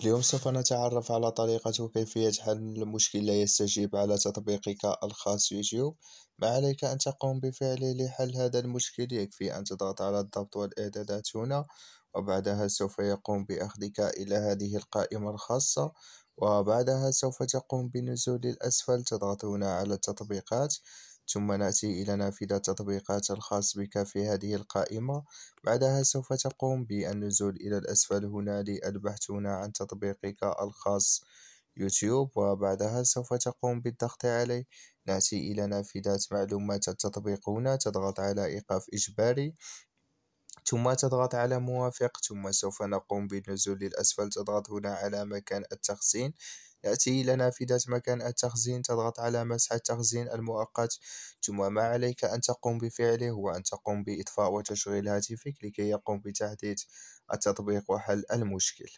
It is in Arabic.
اليوم سوف نتعرف على طريقة وكيفية حل مشكل لا يستجيب على تطبيقك الخاص يوتيوب ما عليك أن تقوم بفعله لحل هذا المشكل يكفي أن تضغط على الضبط والإعدادات هنا وبعدها سوف يقوم بأخذك إلى هذه القائمة الخاصة وبعدها سوف تقوم بنزول الأسفل تضغط هنا على التطبيقات ثم نأتي إلى نافذة تطبيقات الخاص بك في هذه القائمة بعدها سوف تقوم بالنزول إلى الأسفل هنا للبحث هنا عن تطبيقك الخاص يوتيوب وبعدها سوف تقوم بالضغط عليه نأتي إلى نافذة معلومات التطبيق هنا تضغط على إيقاف إجباري ثم تضغط على موافق ثم سوف نقوم بالنزول للأسفل تضغط هنا على مكان التخزين يأتي إلى نافذة مكان التخزين تضغط على مسح التخزين المؤقت ثم ما عليك أن تقوم بفعله هو أن تقوم بإطفاء وتشغيل هاتفك لكي يقوم بتحديث التطبيق وحل المشكل